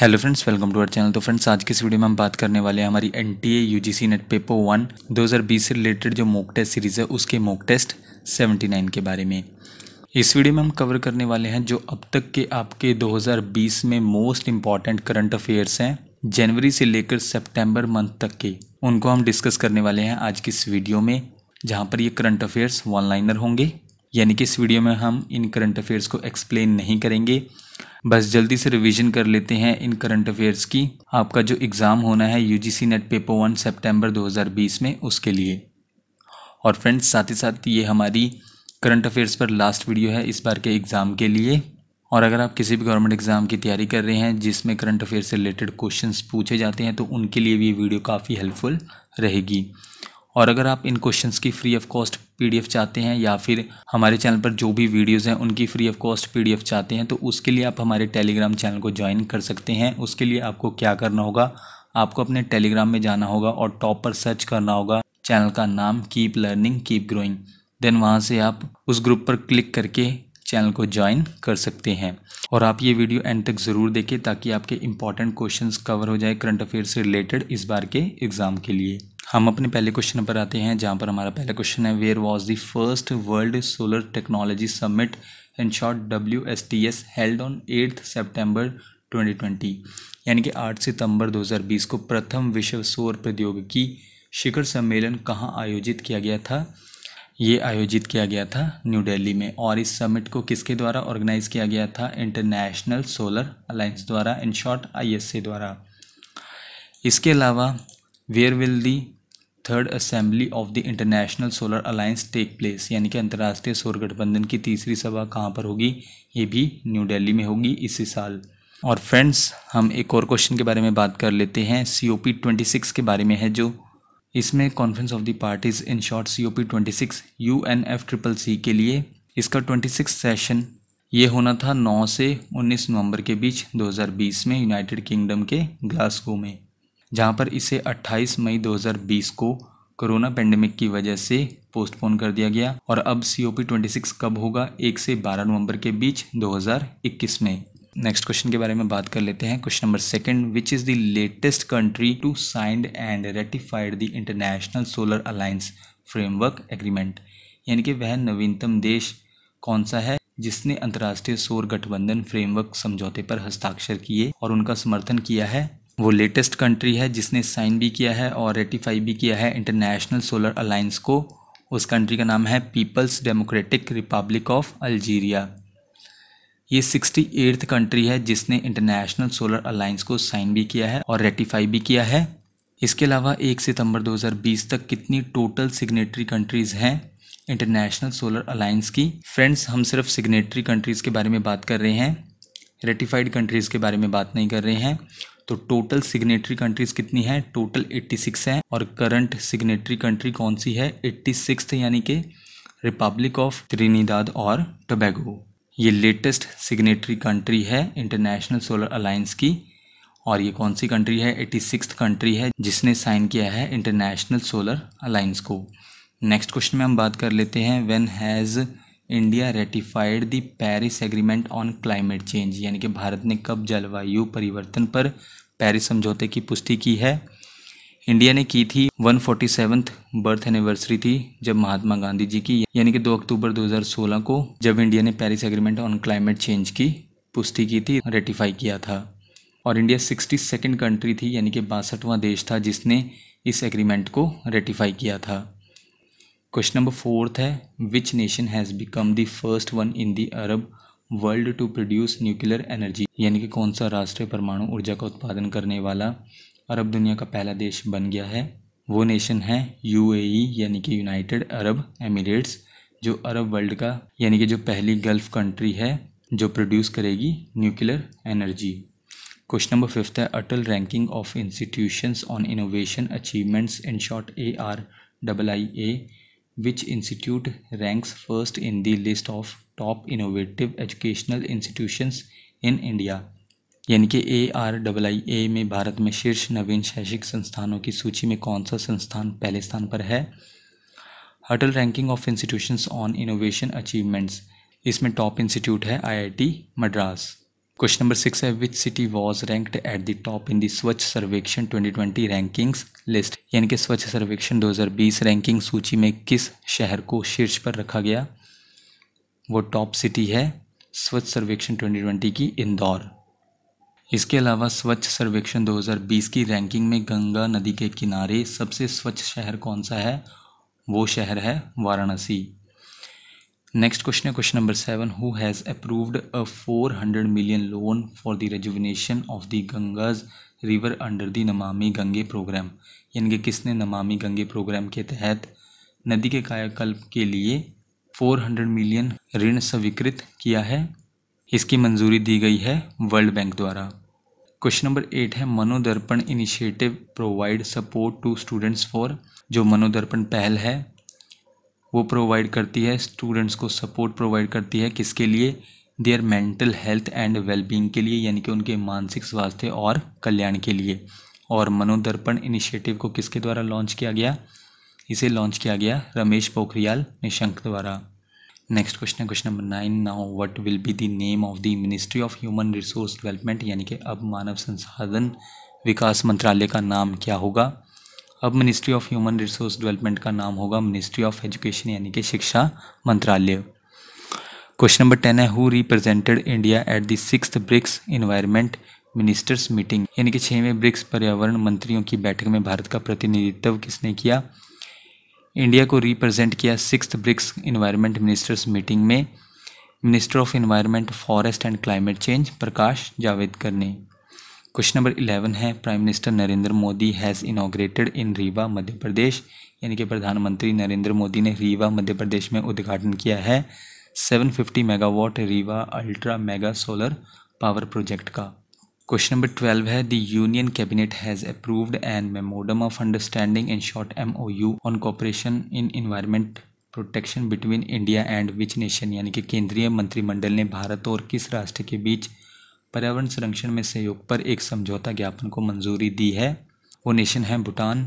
Hello friends welcome to our channel तो friends आज के इस वीडियो में हम बात करने वाले हैं हमारी N T A U G C NET paper one बीस से रिलेटेड जो मॉक टेस्ट सीरीज़ है उसके मॉक टेस्ट सेवेंटी नाइन के बारे में इस वीडियो में हम कवर करने वाले हैं जो अब तक के आपके दो हज़ार बीस में मोस्ट इम्पॉर्टेंट करंट अफेयर्स हैं जनवरी से लेकर सेप्टेम्बर मंथ तक के उनको हम डिस्कस करने वाले हैं आज की इस वीडियो में जहाँ पर ये करंट अफेयर्स वन लाइनर होंगे यानी कि इस वीडियो में हम इन करंट अफेयर्स को एक्सप्लेन नहीं करेंगे बस जल्दी से रिवीजन कर लेते हैं इन करंट अफेयर्स की आपका जो एग्ज़ाम होना है यूजीसी नेट पेपर वन सितंबर 2020 में उसके लिए और फ्रेंड्स साथ ही साथ ये हमारी करंट अफेयर्स पर लास्ट वीडियो है इस बार के एग्ज़ाम के लिए और अगर आप किसी भी गवर्नमेंट एग्ज़ाम की तैयारी कर रहे हैं जिसमें करंट अफेयर से रिलेटेड क्वेश्चंस पूछे जाते हैं तो उनके लिए भी ये वीडियो काफ़ी हेल्पफुल रहेगी और अगर आप इन क्वेश्चंस की फ्री ऑफ कॉस्ट पीडीएफ चाहते हैं या फिर हमारे चैनल पर जो भी वीडियोस हैं उनकी फ्री ऑफ कॉस्ट पीडीएफ चाहते हैं तो उसके लिए आप हमारे टेलीग्राम चैनल को ज्वाइन कर सकते हैं उसके लिए आपको क्या करना होगा आपको अपने टेलीग्राम में जाना होगा और टॉप पर सर्च करना होगा चैनल का नाम keep learning keep growing then वहाँ से आप उस ग्रुप पर क्लिक करके चैनल को ज्वाइन कर सकते हैं और आप ये वीडियो एंड तक ज़रूर देखें ताकि आपके इंपॉर्टेंट क्वेश्चंस कवर हो जाए करंट अफेयर से रिलेटेड इस बार के एग्ज़ाम के लिए हम अपने पहले क्वेश्चन पर आते हैं जहाँ पर हमारा पहला क्वेश्चन है where was the first world solar technology summit in short W S T S held on eighth September twenty twenty यानी कि आठ सितंबर बीस को प्रथम विश्व सौर प्रौद्योगिकी शिखर सम्मेलन कहाँ आयोजित किया गया था ये आयोजित किया गया था न्यू दिल्ली में और इस समिट को किसके द्वारा ऑर्गेनाइज किया गया था इंटरनेशनल सोलर अलायंस द्वारा in short I S A द्वारा इसके अलावा where will the third assembly of the international solar alliance take place यानी कि अंतर्राष्ट्रीय सौर गठबंधन की तीसरी सभा कहाँ पर होगी ये भी न्यू दिल्ली में होगी इसी साल और फ्रेंड्स हम एक और क्वेश्चन के बारे में बात कर लेते हैं C O P twenty six के बारे में है जो इसमें conference of the parties in short C O P twenty six U N F triple C के लिए इसका ट्वेंटी सिक्स सेशन ये होना था नौ से उन्नीस नवंबर के बीच दो हज़ार बीस में यूनाइटेड किंगडम के ग्लासगो में जहां पर इसे 28 मई 2020 को कोरोना पेंडेमिक की वजह से पोस्टपोन कर दिया गया और अब सी ओ कब होगा एक से बारह नवंबर के बीच 2021 में नेक्स्ट क्वेश्चन के बारे में बात कर लेते हैं question number second which is the latest country to signed and ratified the international solar alliance framework agreement यानी कि वह नवीनतम देश कौन सा है जिसने अंतर्राष्ट्रीय सौर गठबंधन फ्रेमवर्क समझौते पर हस्ताक्षर किए और उनका समर्थन किया है वो लेटेस्ट कंट्री है जिसने साइन भी किया है और रेटिफाई भी किया है इंटरनेशनल सोलर अलाइंस को उस कंट्री का नाम है people's democratic republic of Algeria ये सिक्सटी एट्थ कंट्री है जिसने इंटरनेशनल सोलर अलाइंस को साइन भी किया है और रेटिफाई भी किया है इसके अलावा एक सितंबर 2020 तक कितनी टोटल सिग्नेटरी कंट्रीज़ हैं इंटरनेशनल सोलर अलाइंस की फ्रेंड्स हम सिर्फ सिग्नेटरी कंट्रीज़ के बारे में बात कर रहे हैं रेटिफाइड कंट्रीज़ के बारे में बात नहीं कर रहे हैं तो टोटल सिग्नेटरी कंट्रीज कितनी है टोटल 86 है और करंट सिग्नेटरी कंट्री कौन सी है एट्टी सिक्स यानी कि रिपब्लिक ऑफ त्रिनीदाद और टोबैगो ये लेटेस्ट सिग्नेटरी कंट्री है इंटरनेशनल सोलर अलायंस की और ये कौन सी कंट्री है एट्टी सिक्स कंट्री है जिसने साइन किया है इंटरनेशनल सोलर अलायंस को नेक्स्ट क्वेश्चन में हम बात कर लेते हैं when has India ratified the Paris agreement on climate change यानी कि भारत ने कब जलवायु परिवर्तन पर पेरिस समझौते की पुष्टि की है इंडिया ने की थी one forty seventh birth anniversary थी जब महात्मा गांधी जी की यानी कि दो अक्टूबर 2016 को जब इंडिया ने Paris agreement on climate change की पुष्टि की थी रेटिफाई किया था और इंडिया सिक्सटी सेकेंड कंट्री थी यानी कि बासठवां देश था जिसने इस एग्रीमेंट को रेटिफाई किया था क्वेश्चन नंबर फोर्थ है which nation has become the first one in the Arab world to produce nuclear energy यानी कि कौन सा राष्ट्र परमाणु ऊर्जा का उत्पादन करने वाला अरब दुनिया का पहला देश बन गया है वो नेशन है यूएई e, यानी कि यूनाइटेड अरब एमिरेट्स जो अरब वर्ल्ड का यानी कि जो पहली गल्फ कंट्री है जो प्रोड्यूस करेगी nuclear energy question number fifth है Atal ranking of institutions on innovation achievements in short A R double I A which institute ranks first in the list of top innovative educational institutions in India? यानी कि ए R double I ए में भारत में शीर्ष नवीन शैक्षिक संस्थानों की सूची में कौन सा संस्थान पहले स्थान पर है Atal ranking of institutions on innovation achievements इसमें टॉप इंस्टीट्यूट है IIT Madras question number six है which city was ranked at the top in the Swachh Survekshan 2020 rankings list यानी कि स्वच्छ सर्वेक्षण 2020 रैंकिंग सूची में किस शहर को शीर्ष पर रखा गया वो टॉप सिटी है स्वच्छ सर्वेक्षण 2020 की इंदौर इसके अलावा स्वच्छ सर्वेक्षण 2020 की रैंकिंग में गंगा नदी के किनारे सबसे स्वच्छ शहर कौन सा है वो शहर है वाराणसी नेक्स्ट क्वेश्चन है question number seven who has approved a four hundred million loan for the rejuvenation of the Ganges river under the Namami Gange programme यानी कि किसने नमामि गंगे प्रोग्राम के तहत नदी के कायाकल्प के लिए फोर हंड्रेड मिलियन ऋण स्वीकृत किया है इसकी मंजूरी दी गई है वर्ल्ड बैंक द्वारा क्वेश्चन नंबर एट है Manodarpan initiative provide support to students for जो मनोदर्पण पहल है वो प्रोवाइड करती है स्टूडेंट्स को सपोर्ट प्रोवाइड करती है किसके लिए their mental health and wellbeing के लिए यानी कि उनके मानसिक स्वास्थ्य और कल्याण के लिए और मनोदर्पण इनिशिएटिव को किसके द्वारा लॉन्च किया गया इसे लॉन्च किया गया रमेश पोखरियाल निशंक द्वारा नेक्स्ट क्वेश्चन है question number nine now what will be the name of the ministry of human resource development यानी कि अब मानव संसाधन विकास मंत्रालय का नाम क्या होगा अब ministry of human resource development का नाम होगा मिनिस्ट्री ऑफ एजुकेशन यानी कि शिक्षा मंत्रालय क्वेश्चन नंबर टेन है who represented India at the six BRICS environment ministers meeting यानी कि छवें ब्रिक्स पर्यावरण मंत्रियों की बैठक में भारत का प्रतिनिधित्व किसने किया इंडिया को रिप्रेजेंट किया six BRICS environment ministers meeting में minister of environment forest and climate change Prakash Javadekar ने क्वेश्चन नंबर इलेवन है prime minister Narendra Modi has inaugurated in Rewa Madhya Pradesh यानी कि प्रधानमंत्री नरेंद्र मोदी ने रीवा मध्य प्रदेश में उद्घाटन किया है 750 megawatt Rewa ultra mega solar power project का क्वेश्चन नंबर ट्वेल्व है the union cabinet has approved an memorandum of understanding in short M O U on cooperation in environment protection between India and which nation यानी कि केंद्रीय मंत्रिमंडल ने भारत और किस राष्ट्र के बीच पर्यावरण संरक्षण में सहयोग पर एक समझौता ज्ञापन को मंजूरी दी है वो नेशन है भूटान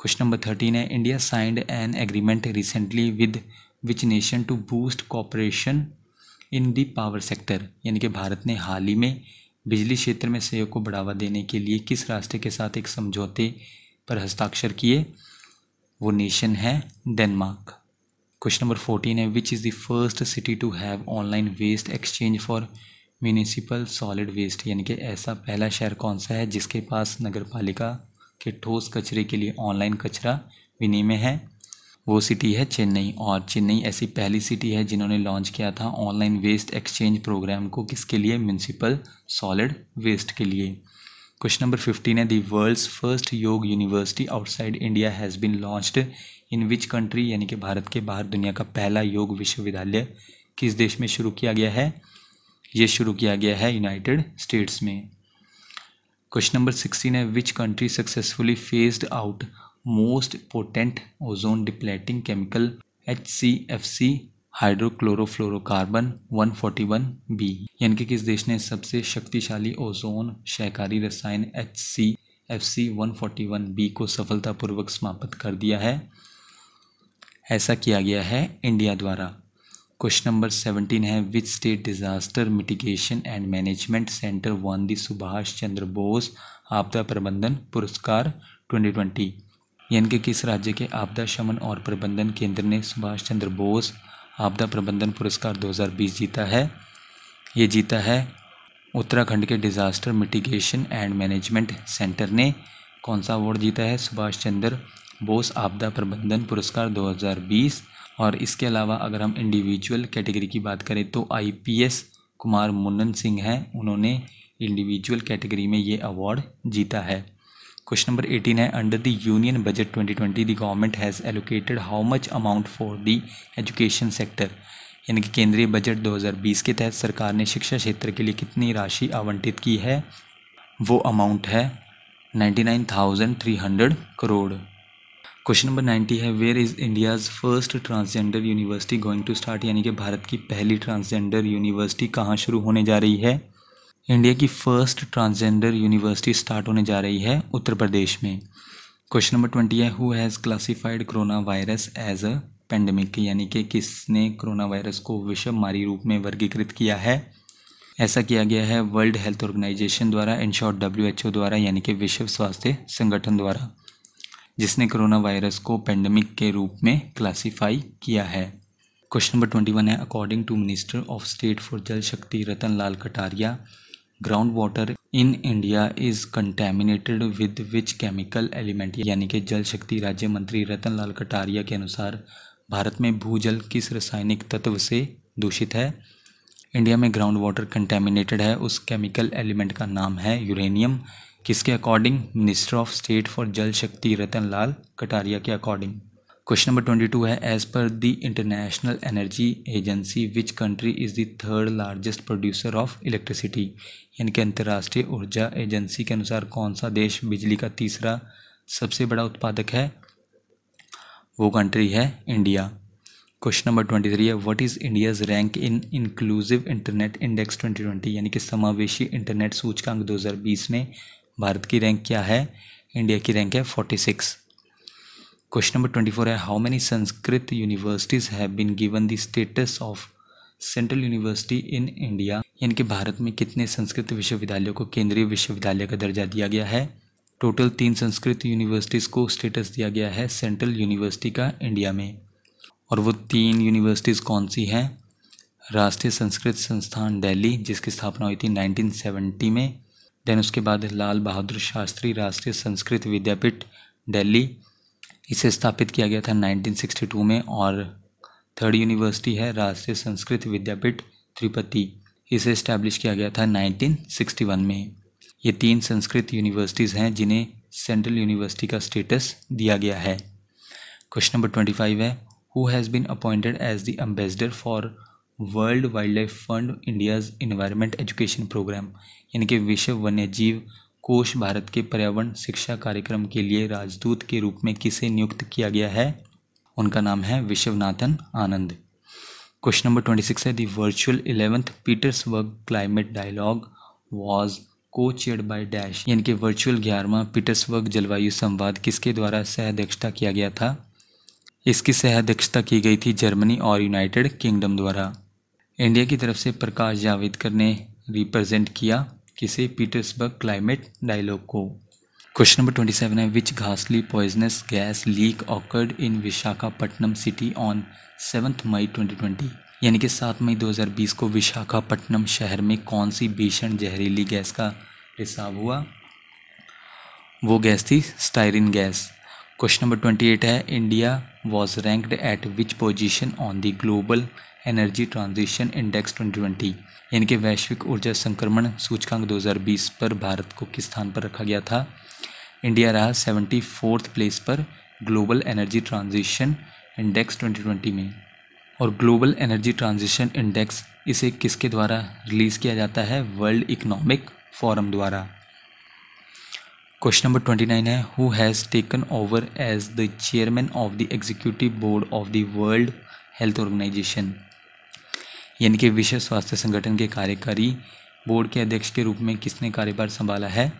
क्वेश्चन नंबर थर्टीन है India signed an agreement recently with which nation to boost cooperation in the power sector यानी कि भारत ने हाल ही में बिजली क्षेत्र में सहयोग को बढ़ावा देने के लिए किस राष्ट्र के साथ एक समझौते पर हस्ताक्षर किए वो नेशन है डेनमार्क क्वेश्चन नंबर फोर्टीन है which is the first city to have online waste exchange for municipal solid waste यानी कि ऐसा पहला शहर कौन सा है जिसके पास नगर पालिका के ठोस कचरे के लिए ऑनलाइन कचरा विनिमय है वो सिटी है चेन्नई और चेन्नई ऐसी पहली सिटी है जिन्होंने लॉन्च किया था ऑनलाइन वेस्ट एक्सचेंज प्रोग्राम को किसके लिए म्यूनसिपल सॉलिड वेस्ट के लिए क्वेश्चन नंबर फिफ्टीन है the world's first yoga university outside India has been launched in which country यानी कि भारत के बाहर दुनिया का पहला योग विश्वविद्यालय किस देश में शुरू किया गया है ये शुरू किया गया है यूनाइटेड स्टेट्स में क्वेश्चन नंबर सिक्सटीन है which country successfully phased out most important ozone depleting chemical H C F C hydrochlorofluorocarbon 141 B यानी कि किस देश ने सबसे शक्तिशाली ओजोन शहकारी रसायन H C F C one forty one B को सफलतापूर्वक समाप्त कर दिया है ऐसा किया गया है इंडिया द्वारा क्वेश्चन नंबर सेवनटीन है which state disaster mitigation and management centre won the Subhash Chandra Bose आपदा प्रबंधन पुरस्कार 2020 यानी कि किस राज्य के आपदा शमन और प्रबंधन केंद्र ने सुभाष चंद्र बोस आपदा प्रबंधन पुरस्कार 2020 जीता है ये जीता है उत्तराखंड के disaster mitigation and management centre ने कौन सा अवार्ड जीता है सुभाष चंद्र बोस आपदा प्रबंधन पुरस्कार 2020 और इसके अलावा अगर हम इंडिविजुअल कैटेगरी की बात करें तो आईपीएस कुमार मुन्नन सिंह हैं उन्होंने इंडिविजुअल कैटेगरी में ये अवार्ड जीता है क्वेश्चन नंबर एटीन है under the union budget 2020 the government has allocated how much amount for the education sector यानी कि केंद्रीय बजट 2020 के तहत सरकार ने शिक्षा क्षेत्र के लिए कितनी राशि आवंटित की है वो अमाउंट है ninety crore question number ninety है where is India's first transgender university going to start यानी कि भारत की पहली ट्रांसजेंडर यूनिवर्सिटी कहाँ शुरू होने जा रही है इंडिया की फर्स्ट ट्रांसजेंडर यूनिवर्सिटी स्टार्ट होने जा रही है उत्तर प्रदेश में क्वेश्चन नंबर ट्वेंटी है who has classified corona virus as a pandemic यानी कि किसने कोरोना वायरस को विश्व मारी रूप में वर्गीकृत किया है ऐसा किया गया है वर्ल्ड हेल्थ ऑर्गेनाइजेशन द्वारा इन शॉर्ट डब्ल्यू द्वारा यानी कि विश्व स्वास्थ्य संगठन द्वारा जिसने कोरोना वायरस को पेंडेमिक के रूप में क्लासीफाई किया है क्वेश्चन नंबर ट्वेंटी वन है according to minister of state for Jal Shakti Ratan Lal Kataria ground water in India is contaminated with which chemical element यानी कि जल शक्ति राज्य मंत्री रतन लाल कटारिया के अनुसार भारत में भूजल किस रासायनिक तत्व से दूषित है इंडिया में ग्राउंड वाटर कंटेमिनेटेड है उस केमिकल एलिमेंट का नाम है यूरेनियम किसके according minister of state for Jal Shakti Ratan Lal Kataria के according question number twenty two है as per the international energy agency which country is the third largest producer of electricity यानी कि अंतर्राष्ट्रीय ऊर्जा एजेंसी के अनुसार कौन सा देश बिजली का तीसरा सबसे बड़ा उत्पादक है वो कंट्री है India question number twenty three है what is India's rank in inclusive internet index twenty twenty यानी कि समावेशी इंटरनेट सूचकांक दो हज़ार बीस में भारत की रैंक क्या है इंडिया की रैंक है forty six question number twenty four है how many Sanskrit universities have been given the status of central university in India यानी कि भारत में कितने संस्कृत विश्वविद्यालयों को केंद्रीय विश्वविद्यालय का दर्जा दिया गया है टोटल तीन संस्कृत यूनिवर्सिटीज़ को स्टेटस दिया गया है सेंट्रल यूनिवर्सिटी का इंडिया में और वो तीन यूनिवर्सिटीज़ कौन सी हैं राष्ट्रीय संस्कृत संस्थान दिल्ली जिसकी स्थापना हुई थी 1970 में देन उसके बाद लाल बहादुर शास्त्री राष्ट्रीय संस्कृत विद्यापीठ दिल्ली इसे स्थापित किया गया था 1962 में और थर्ड यूनिवर्सिटी है राष्ट्रीय संस्कृत विद्यापीठ तिरुपति इसे इस्टेब्लिश किया गया था 1961 में ये तीन संस्कृत यूनिवर्सिटीज़ हैं जिन्हें सेंट्रल यूनिवर्सिटी का स्टेटस दिया गया है क्वेश्चन नंबर ट्वेंटी फाइव है who has been appointed as the ambassador for world wildlife fund India's environment education programme यानी कि विश्व वन्य जीव कोष भारत के पर्यावरण शिक्षा कार्यक्रम के लिए राजदूत के रूप में किसे नियुक्त किया गया है उनका नाम है Viswanathan Anand question number twenty six है the virtual eleventh Petersberg climate dialogue was co chair by dash यानी कि वर्चुअल ग्यारहवा पीटर्सबर्ग जलवायु संवाद किसके द्वारा अध्यक्षता किया गया था इसकी अध्यक्षता की गई थी जर्मनी और यूनाइटेड किंगडम द्वारा इंडिया की तरफ से प्रकाश जावेदकर ने रिप्रेजेंट किया किसे पीटर्सबर्ग क्लाइमेट डायलॉग को क्वेश्चन नंबर ट्वेंटी सेवन है विच घासली poisonous gas leak occurred in Visakhapatnam city on seventh May twenty twenty यानी कि सात मई दो हज़ार बीस को विशाखापट्टनम शहर में कौन सी भीषण जहरीली गैस का रिसाव हुआ वो गैस थी styrene gas question number twenty eight है India was ranked at which position on the global energy transition index 2020 यानी कि वैश्विक ऊर्जा संक्रमण सूचकांक 2020 पर भारत को किस स्थान पर रखा गया था इंडिया रहा सेवेंटी फोर्थ प्लेस पर ग्लोबल एनर्जी ट्रांजिशन इंडेक्स 2020 में और ग्लोबल एनर्जी ट्रांजिशन इंडेक्स इसे किसके द्वारा रिलीज़ किया जाता है वर्ल्ड इकोनॉमिक फोरम द्वारा क्वेश्चन नंबर ट्वेंटी नाइन है who has taken over as the chairman of the executive board of the world health organisation यानी कि विश्व स्वास्थ्य संगठन के कार्यकारी बोर्ड के अध्यक्ष के रूप में किसने कार्यभार संभाला है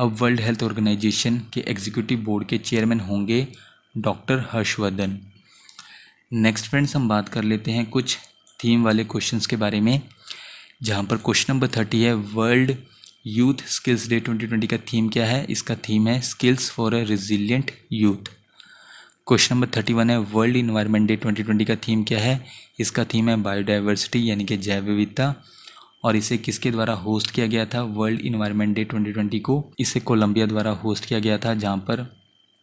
अब वर्ल्ड हेल्थ ऑर्गेनाइजेशन के एग्जीक्यूटिव बोर्ड के चेयरमैन होंगे डॉक्टर हर्षवर्धन नेक्स्ट फ्रेंड्स हम बात कर लेते हैं कुछ थीम वाले क्वेश्चंस के बारे में जहाँ पर क्वेश्चन नंबर थर्टी है वर्ल्ड यूथ स्किल्स डे 2020 का थीम क्या है इसका थीम है skills for a resilient youth question number thirty one है world environment day twenty twenty का थीम क्या है इसका थीम है बायोडाइवर्सिटी यानी कि जैव विविधता और इसे किसके द्वारा होस्ट किया गया था world environment day twenty twenty को इसे कोलंबिया द्वारा होस्ट किया गया था जहाँ पर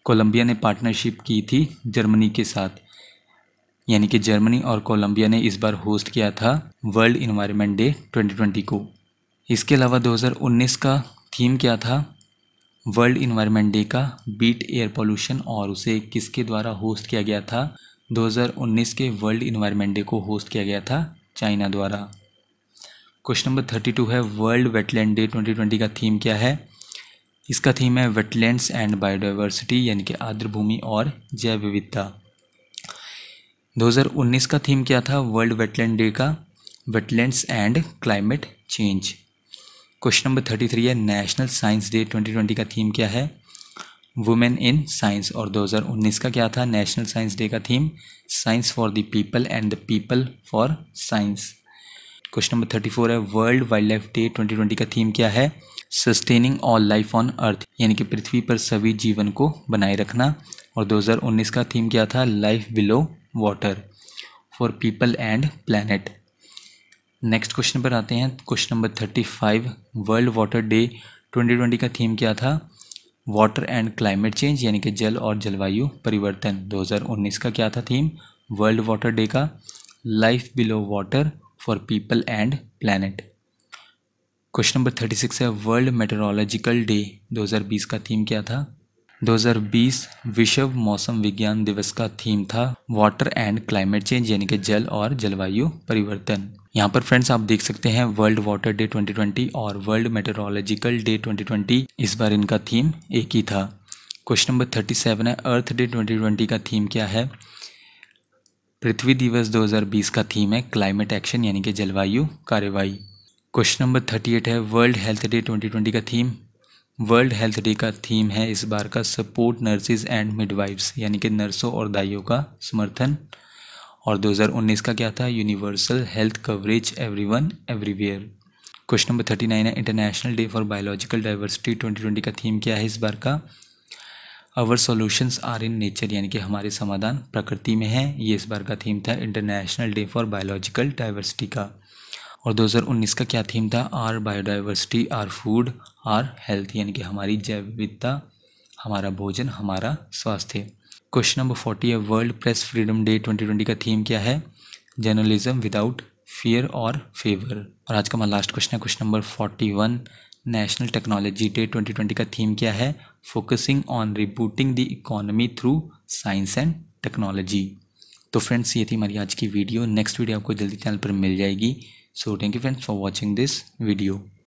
कोलंबिया ने पार्टनरशिप की थी जर्मनी के साथ यानी कि जर्मनी और कोलंबिया ने इस बार होस्ट किया था वर्ल्ड इन्वायरमेंट डे 2020 को इसके अलावा 2019 का थीम क्या था वर्ल्ड इन्वायरमेंट डे का बीट एयर पोल्यूशन और उसे किसके द्वारा होस्ट किया गया था 2019 के वर्ल्ड इन्वायरमेंट डे को होस्ट किया गया था चाइना द्वारा क्वेश्चन नंबर थर्टी टू है world wetland day twenty twenty का थीम क्या है इसका थीम है वेटलैंड्स एंड बायोडाइवर्सिटी यानी कि आर्द्र भूमि और जैव विविधता 2019 का थीम क्या था वर्ल्ड वेटलैंड डे का wetlands and climate change question number thirty three है national science day twenty twenty का थीम क्या है वुमेन इन साइंस और दो हजार उन्नीस का क्या था नेशनल साइंस डे का theme science for the people and the people for science question number thirty four है world wildlife day twenty twenty का थीम क्या है sustaining all life on earth यानी कि पृथ्वी पर सभी जीवन को बनाए रखना और दो हजार उन्नीस का थीम क्या था life below water for people and planet next question पर आते हैं question number thirty five world water day twenty twenty का थीम क्या था वाटर एंड क्लाइमेट चेंज यानी कि जल और जलवायु परिवर्तन 2019 का क्या था थीम वर्ल्ड वाटर डे का life below water for people and planet question number thirty six है वर्ल्ड मेटरोलॉजिकल डे 2020 का थीम क्या था 2020 विश्व मौसम विज्ञान दिवस का थीम था वाटर एंड क्लाइमेट चेंज यानी कि जल और जलवायु परिवर्तन यहाँ पर फ्रेंड्स आप देख सकते हैं वर्ल्ड वाटर डे 2020 और वर्ल्ड मेटेरोलॉजिकल डे 2020 इस बार इनका थीम एक ही था क्वेश्चन नंबर 37 है अर्थ डे 2020 का थीम क्या है पृथ्वी दिवस 2020 का थीम है क्लाइमेट एक्शन यानी कि जलवायु कार्रवाई क्वेश्चन नंबर 38 है वर्ल्ड हेल्थ डे 2020 का थीम वर्ल्ड हेल्थ डे का थीम है इस बार का सपोर्ट नर्सिस एंड मिडवाइफ्स यानी कि नर्सों और दाइयों का समर्थन और 2019 का क्या था universal health coverage everyone everywhere question number thirty nine है international day for biological diversity twenty twenty का थीम क्या है इस बार का our solutions are in nature यानी कि हमारे समाधान प्रकृति में है ये इस बार का थीम था international day for biological diversity का और 2019 का क्या थीम था our biodiversity our food our health यानी कि हमारी जैव विविधता हमारा भोजन हमारा स्वास्थ्य क्वेश्चन नंबर फोर्टी है world press freedom day twenty twenty का थीम क्या है जर्नलिज्म विदाउट फियर और फेवर और आज का हमारा लास्ट क्वेश्चन है question number forty one national technology day twenty twenty का थीम क्या है focusing on rebooting the economy through science and technology तो फ्रेंड्स ये थी हमारी आज की वीडियो नेक्स्ट वीडियो आपको जल्दी चैनल पर मिल जाएगी So thank you friends for watching this video.